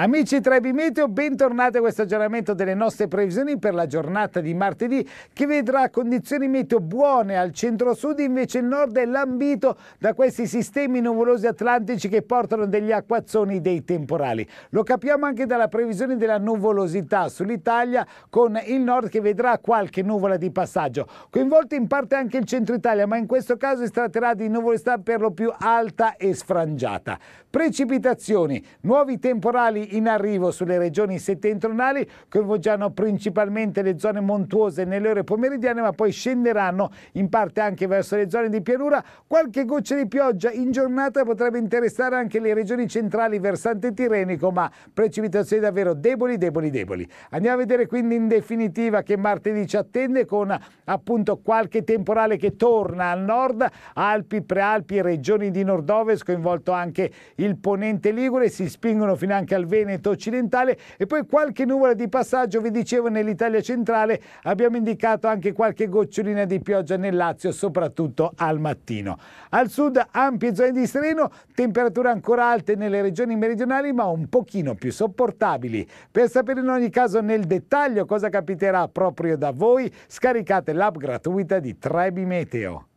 Amici Trebi Meteo, bentornati a questo aggiornamento delle nostre previsioni per la giornata di martedì che vedrà condizioni meteo buone al centro-sud, invece il nord è lambito da questi sistemi nuvolosi atlantici che portano degli acquazzoni dei temporali. Lo capiamo anche dalla previsione della nuvolosità sull'Italia con il nord che vedrà qualche nuvola di passaggio. Coinvolto in parte anche il centro Italia, ma in questo caso si tratterà di nuvolosità per lo più alta e sfrangiata. Precipitazioni, nuovi temporali in arrivo sulle regioni settentrionali coinvolgeranno principalmente le zone montuose nelle ore pomeridiane ma poi scenderanno in parte anche verso le zone di pianura. Qualche goccia di pioggia in giornata potrebbe interessare anche le regioni centrali versante tirrenico ma precipitazioni davvero deboli, deboli, deboli. Andiamo a vedere quindi in definitiva che martedì ci attende con appunto qualche temporale che torna al nord, Alpi, Prealpi, regioni di nord-ovest, coinvolto anche il ponente Ligure, si spingono fino anche al vento Veneto occidentale e poi qualche nuvola di passaggio, vi dicevo, nell'Italia centrale abbiamo indicato anche qualche gocciolina di pioggia nel Lazio, soprattutto al mattino. Al sud ampie zone di sereno, temperature ancora alte nelle regioni meridionali ma un pochino più sopportabili. Per sapere in ogni caso nel dettaglio cosa capiterà proprio da voi, scaricate l'app gratuita di Trebi Meteo.